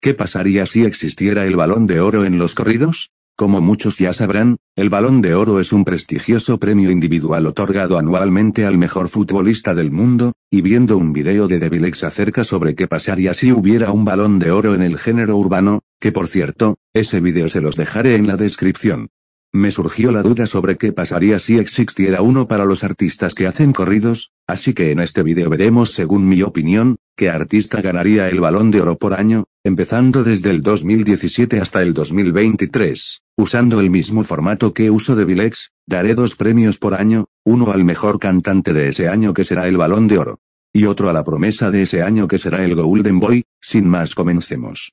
¿Qué pasaría si existiera el balón de oro en los corridos? Como muchos ya sabrán, el balón de oro es un prestigioso premio individual otorgado anualmente al mejor futbolista del mundo, y viendo un video de Devilex acerca sobre qué pasaría si hubiera un balón de oro en el género urbano, que por cierto, ese video se los dejaré en la descripción. Me surgió la duda sobre qué pasaría si existiera uno para los artistas que hacen corridos, así que en este video veremos según mi opinión, qué artista ganaría el balón de oro por año, empezando desde el 2017 hasta el 2023, usando el mismo formato que uso de Vilex, daré dos premios por año, uno al mejor cantante de ese año que será el Balón de Oro, y otro a la promesa de ese año que será el Golden Boy, sin más comencemos.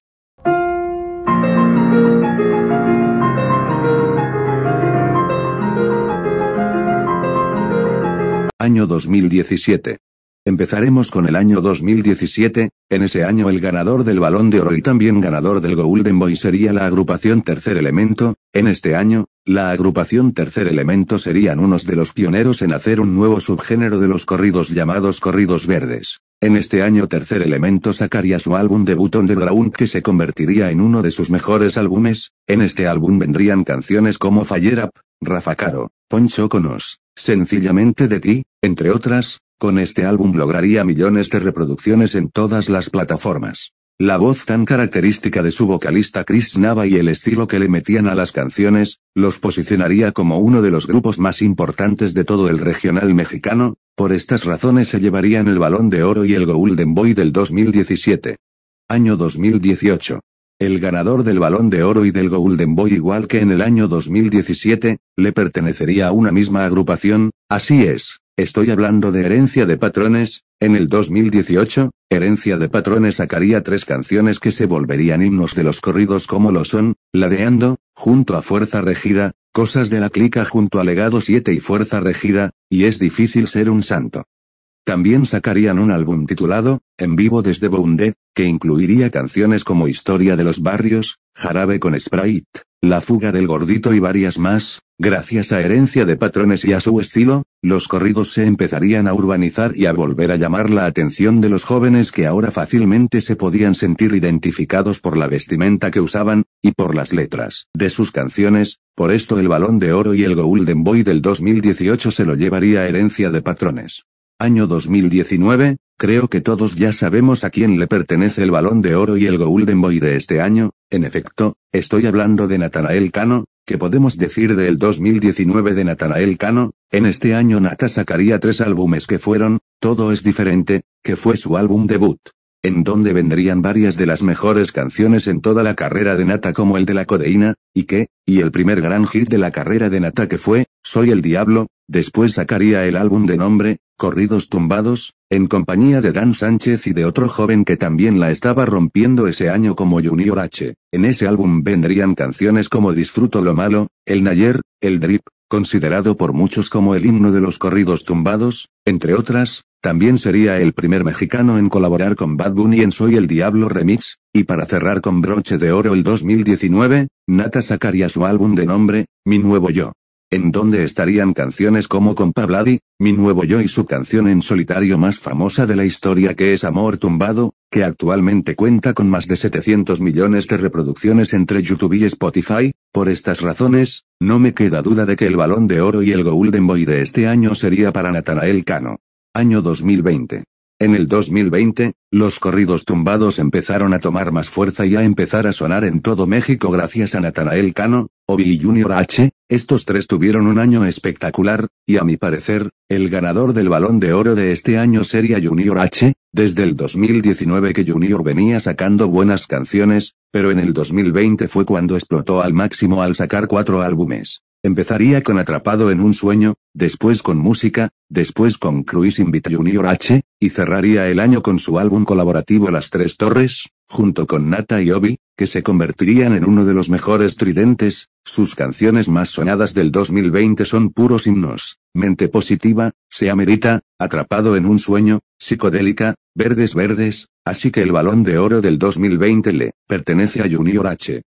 Año 2017. Empezaremos con el año 2017, en ese año el ganador del Balón de Oro y también ganador del Golden Boy sería la agrupación Tercer Elemento, en este año, la agrupación Tercer Elemento serían unos de los pioneros en hacer un nuevo subgénero de los corridos llamados corridos verdes. En este año Tercer Elemento sacaría su álbum debut ground que se convertiría en uno de sus mejores álbumes, en este álbum vendrían canciones como Fire Up, Rafa Caro, Poncho Conos, Sencillamente de ti, entre otras, con este álbum lograría millones de reproducciones en todas las plataformas. La voz tan característica de su vocalista Chris Nava y el estilo que le metían a las canciones, los posicionaría como uno de los grupos más importantes de todo el regional mexicano, por estas razones se llevarían el Balón de Oro y el Golden Boy del 2017. Año 2018. El ganador del Balón de Oro y del Golden Boy igual que en el año 2017, le pertenecería a una misma agrupación, así es. Estoy hablando de Herencia de Patrones, en el 2018, Herencia de Patrones sacaría tres canciones que se volverían himnos de los corridos como lo son, Ladeando, junto a Fuerza Regida, Cosas de la Clica junto a Legado 7 y Fuerza Regida, y es difícil ser un santo. También sacarían un álbum titulado, En vivo desde Boundé, que incluiría canciones como Historia de los Barrios, Jarabe con Sprite, La Fuga del Gordito y varias más, Gracias a herencia de patrones y a su estilo, los corridos se empezarían a urbanizar y a volver a llamar la atención de los jóvenes que ahora fácilmente se podían sentir identificados por la vestimenta que usaban, y por las letras de sus canciones, por esto el balón de oro y el Golden Boy del 2018 se lo llevaría a herencia de patrones. Año 2019, creo que todos ya sabemos a quién le pertenece el balón de oro y el Golden Boy de este año, en efecto, estoy hablando de Natanael Cano, ¿Qué podemos decir del 2019 de Natanael Cano? En este año Nata sacaría tres álbumes que fueron, Todo es diferente, que fue su álbum debut. En donde vendrían varias de las mejores canciones en toda la carrera de Nata como el de la codeína, y que, y el primer gran hit de la carrera de Nata que fue, Soy el Diablo, después sacaría el álbum de nombre, Corridos tumbados, en compañía de Dan Sánchez y de otro joven que también la estaba rompiendo ese año como Junior H. En ese álbum vendrían canciones como Disfruto lo malo, El Nayer, El Drip, considerado por muchos como el himno de los corridos tumbados, entre otras, también sería el primer mexicano en colaborar con Bad Bunny en Soy el Diablo Remix, y para cerrar con broche de oro el 2019, Nata sacaría su álbum de nombre, Mi Nuevo Yo en donde estarían canciones como con Vladi, Mi Nuevo Yo y su canción en solitario más famosa de la historia que es Amor Tumbado, que actualmente cuenta con más de 700 millones de reproducciones entre YouTube y Spotify, por estas razones, no me queda duda de que el Balón de Oro y el Golden Boy de este año sería para Natanael Cano. Año 2020. En el 2020, los corridos tumbados empezaron a tomar más fuerza y a empezar a sonar en todo México gracias a Natanael Cano, Obi y Junior H, estos tres tuvieron un año espectacular, y a mi parecer, el ganador del balón de oro de este año sería Junior H, desde el 2019 que Junior venía sacando buenas canciones, pero en el 2020 fue cuando explotó al máximo al sacar cuatro álbumes. Empezaría con Atrapado en un sueño, después con Música, después con Cruising invita Junior H, y cerraría el año con su álbum colaborativo Las Tres Torres, junto con Nata y Obi, que se convertirían en uno de los mejores tridentes, sus canciones más sonadas del 2020 son puros himnos, Mente Positiva, Se Amerita, Atrapado en un Sueño, Psicodélica, Verdes Verdes, así que el Balón de Oro del 2020 le pertenece a Junior H.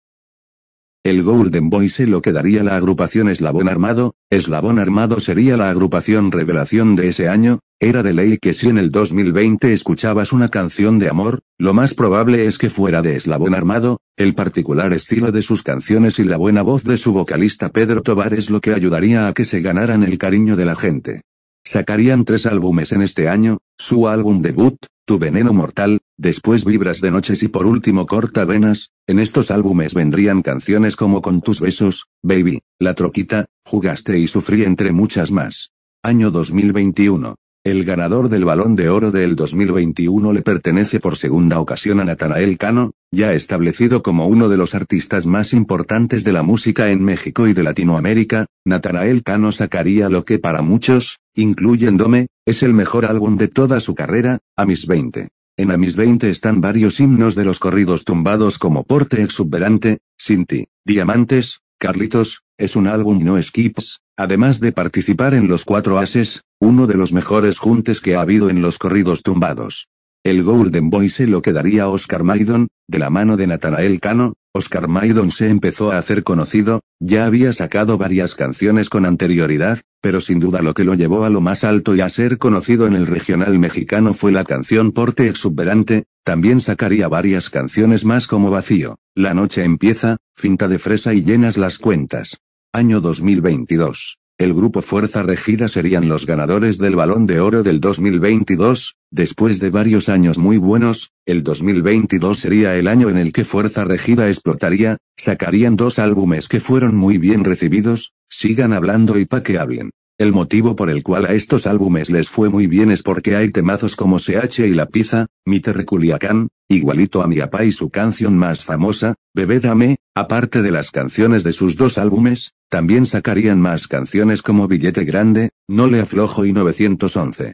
El Golden Boy se lo quedaría la agrupación Eslabón Armado, Eslabón Armado sería la agrupación revelación de ese año, era de ley que si en el 2020 escuchabas una canción de amor, lo más probable es que fuera de Eslabón Armado, el particular estilo de sus canciones y la buena voz de su vocalista Pedro Tobar es lo que ayudaría a que se ganaran el cariño de la gente. Sacarían tres álbumes en este año, su álbum debut, Tu Veneno Mortal, después Vibras de Noches y por último Corta Venas, en estos álbumes vendrían canciones como Con tus besos, Baby, La Troquita, Jugaste y Sufrí entre muchas más. Año 2021. El ganador del Balón de Oro del 2021 le pertenece por segunda ocasión a Natanael Cano, ya establecido como uno de los artistas más importantes de la música en México y de Latinoamérica. Natanael Cano sacaría lo que para muchos, incluyéndome, es el mejor álbum de toda su carrera, A Mis 20. En A Mis 20 están varios himnos de los corridos tumbados como Porte Exuberante, Sinti, Diamantes, Carlitos, es un álbum no skips, además de participar en los cuatro ases, uno de los mejores juntes que ha habido en los corridos tumbados. El Golden Boy se lo quedaría Oscar Maidon, de la mano de Natanael Cano, Oscar Maidon se empezó a hacer conocido, ya había sacado varias canciones con anterioridad, pero sin duda lo que lo llevó a lo más alto y a ser conocido en el regional mexicano fue la canción Porte Exuberante, también sacaría varias canciones más como Vacío, La Noche Empieza, Finta de Fresa y Llenas las Cuentas. Año 2022. El grupo Fuerza Regida serían los ganadores del Balón de Oro del 2022, después de varios años muy buenos, el 2022 sería el año en el que Fuerza Regida explotaría, sacarían dos álbumes que fueron muy bien recibidos, Sigan hablando y pa' que hablen. El motivo por el cual a estos álbumes les fue muy bien es porque hay temazos como CH y La Pizza, Mi Terreculiacán, igualito a mi apá y su canción más famosa, Bebé Dame, aparte de las canciones de sus dos álbumes, también sacarían más canciones como Billete Grande, No le aflojo y 911.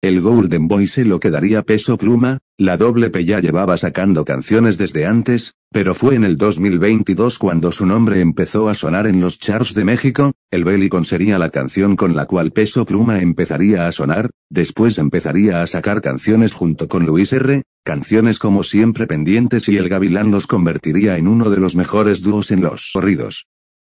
El Golden Boy se lo quedaría peso pluma, la doble P ya llevaba sacando canciones desde antes, pero fue en el 2022 cuando su nombre empezó a sonar en los charts de México, el Belicon sería la canción con la cual Peso Pluma empezaría a sonar, después empezaría a sacar canciones junto con Luis R., canciones como Siempre Pendientes y El Gavilán los convertiría en uno de los mejores dúos en los corridos.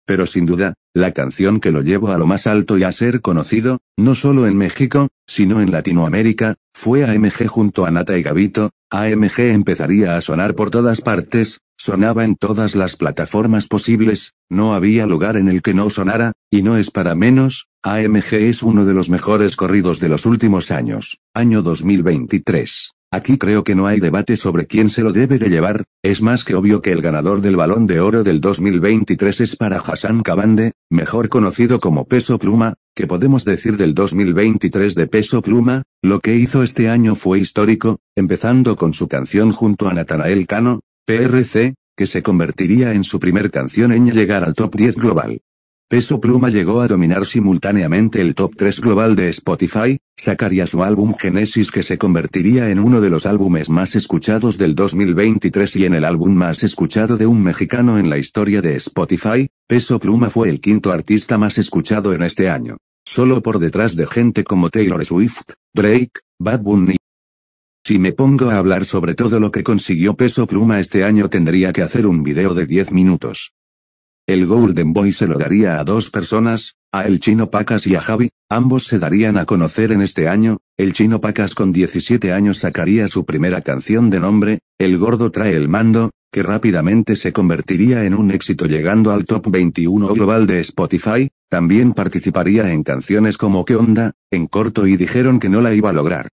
Pero sin duda, la canción que lo llevó a lo más alto y a ser conocido, no solo en México, sino en Latinoamérica, fue AMG junto a Nata y Gavito, AMG empezaría a sonar por todas partes, Sonaba en todas las plataformas posibles, no había lugar en el que no sonara, y no es para menos, AMG es uno de los mejores corridos de los últimos años, año 2023. Aquí creo que no hay debate sobre quién se lo debe de llevar, es más que obvio que el ganador del balón de oro del 2023 es para Hassan Kabande, mejor conocido como Peso Pluma, que podemos decir del 2023 de Peso Pluma, lo que hizo este año fue histórico, empezando con su canción junto a Natanael Cano, PRC, que se convertiría en su primer canción en llegar al top 10 global. Peso Pluma llegó a dominar simultáneamente el top 3 global de Spotify, sacaría su álbum Genesis que se convertiría en uno de los álbumes más escuchados del 2023 y en el álbum más escuchado de un mexicano en la historia de Spotify, Peso Pluma fue el quinto artista más escuchado en este año. Solo por detrás de gente como Taylor Swift, Drake, Bad Bunny si me pongo a hablar sobre todo lo que consiguió Peso Pluma este año tendría que hacer un video de 10 minutos. El Golden Boy se lo daría a dos personas, a el chino Pacas y a Javi, ambos se darían a conocer en este año, el chino Pacas con 17 años sacaría su primera canción de nombre, El Gordo trae el mando, que rápidamente se convertiría en un éxito llegando al top 21 global de Spotify, también participaría en canciones como ¿Qué onda? en corto y dijeron que no la iba a lograr.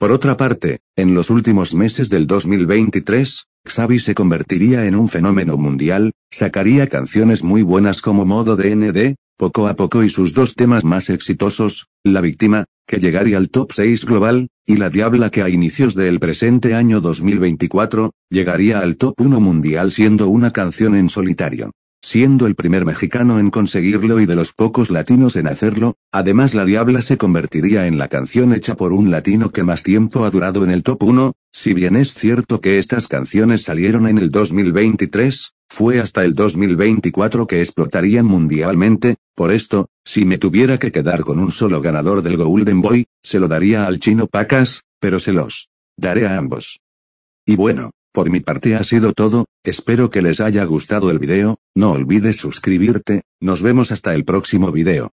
Por otra parte, en los últimos meses del 2023, Xavi se convertiría en un fenómeno mundial, sacaría canciones muy buenas como Modo DND, Poco a Poco y sus dos temas más exitosos, La Víctima, que llegaría al top 6 global, y La Diabla que a inicios del presente año 2024, llegaría al top 1 mundial siendo una canción en solitario siendo el primer mexicano en conseguirlo y de los pocos latinos en hacerlo, además La Diabla se convertiría en la canción hecha por un latino que más tiempo ha durado en el top 1, si bien es cierto que estas canciones salieron en el 2023, fue hasta el 2024 que explotarían mundialmente, por esto, si me tuviera que quedar con un solo ganador del Golden Boy, se lo daría al chino Pacas, pero se los daré a ambos. Y bueno, por mi parte ha sido todo, espero que les haya gustado el video, no olvides suscribirte, nos vemos hasta el próximo video.